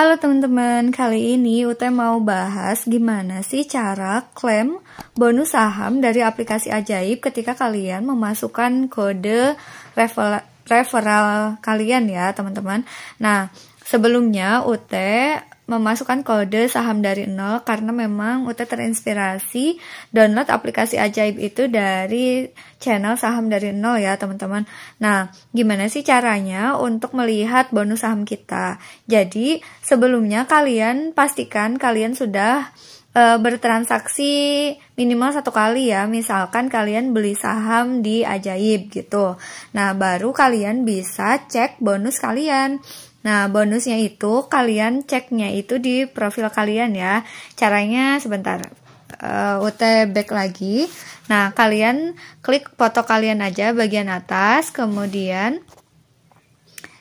Halo teman-teman, kali ini Ute mau bahas gimana sih cara klaim bonus saham dari aplikasi ajaib ketika kalian memasukkan kode referral kalian ya teman-teman. Nah, sebelumnya Ute memasukkan kode saham dari nol karena memang Ute terinspirasi download aplikasi ajaib itu dari channel saham dari nol ya teman-teman. Nah, gimana sih caranya untuk melihat bonus saham kita? Jadi, sebelumnya kalian pastikan kalian sudah e, bertransaksi minimal satu kali ya. Misalkan kalian beli saham di Ajaib gitu. Nah, baru kalian bisa cek bonus kalian. Nah, bonusnya itu kalian ceknya itu di profil kalian ya. Caranya sebentar. Uh, eh, UT back lagi. Nah, kalian klik foto kalian aja bagian atas, kemudian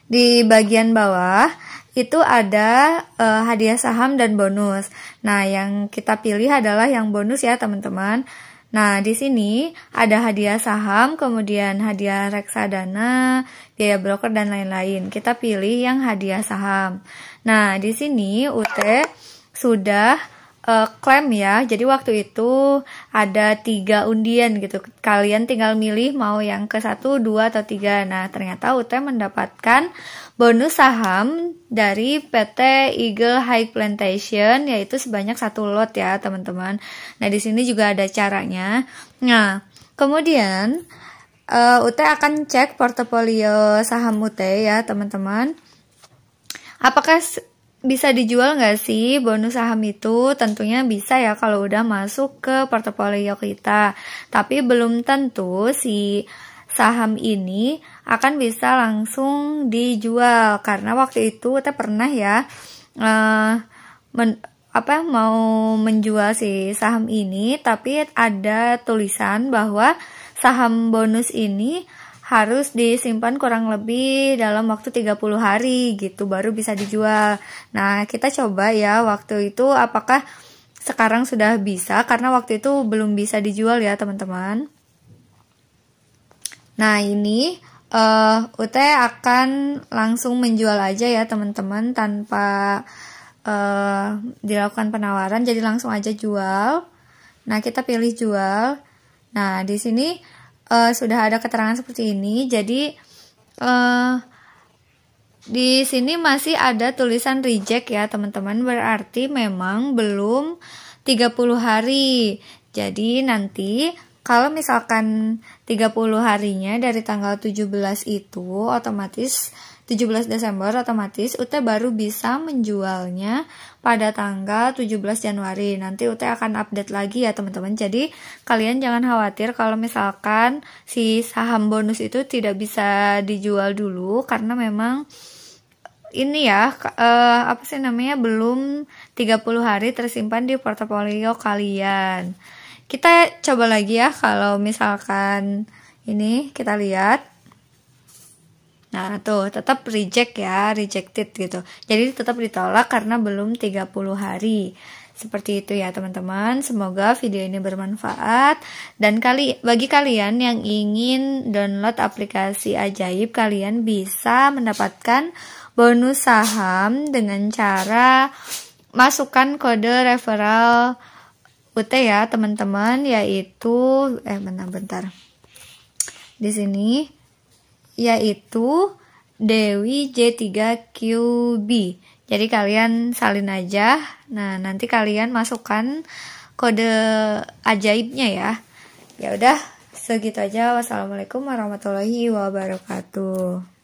di bagian bawah itu ada uh, hadiah saham dan bonus. Nah, yang kita pilih adalah yang bonus ya, teman-teman. Nah, di sini ada hadiah saham, kemudian hadiah reksadana, biaya broker, dan lain-lain. Kita pilih yang hadiah saham. Nah, di sini UT sudah uh, klaim ya. Jadi waktu itu ada tiga undian gitu. Kalian tinggal milih mau yang ke satu, dua atau tiga. Nah ternyata UT mendapatkan bonus saham dari PT Eagle High Plantation yaitu sebanyak satu lot ya teman-teman. Nah di sini juga ada caranya. Nah kemudian uh, eh, UT akan cek portofolio saham UT ya teman-teman. Apakah bisa dijual nggak sih bonus saham itu? Tentunya bisa ya kalau udah masuk ke portofolio kita. Tapi belum tentu si saham ini akan bisa langsung dijual karena waktu itu kita pernah ya uh, men, apa mau menjual si saham ini tapi ada tulisan bahwa saham bonus ini harus disimpan kurang lebih dalam waktu 30 hari gitu baru bisa dijual. Nah, kita coba ya waktu itu apakah sekarang sudah bisa karena waktu itu belum bisa dijual ya, teman-teman. Nah, ini uh, eh, UT akan langsung menjual aja ya, teman-teman tanpa uh, dilakukan penawaran jadi langsung aja jual. Nah, kita pilih jual. Nah, di sini uh, sudah ada keterangan seperti ini. Jadi uh, di sini masih ada tulisan reject ya teman-teman berarti memang belum 30 hari. Jadi nanti kalau misalkan 30 harinya dari tanggal 17 itu otomatis 17 Desember otomatis UT baru bisa menjualnya pada tanggal 17 Januari. Nanti UT akan update lagi ya teman-teman. Jadi kalian jangan khawatir kalau misalkan si saham bonus itu tidak bisa dijual dulu karena memang eh, ini ya uh, apa sih namanya belum 30 hari tersimpan di portofolio kalian. Kita coba lagi ya kalau misalkan ini kita lihat Nah, tuh tetap reject ya, rejected gitu. Jadi tetap ditolak karena belum 30 hari. Seperti itu ya teman-teman. Semoga video ini bermanfaat dan kali bagi kalian yang ingin download aplikasi ajaib kalian bisa mendapatkan bonus saham dengan cara masukkan kode referral UT ya teman-teman yaitu eh bentar bentar. Di sini yaitu Dewi J3QB. Jadi kalian salin aja. Nah, nanti kalian masukkan kode ajaibnya ya. Ya udah, segitu aja. Wassalamualaikum warahmatullahi wabarakatuh.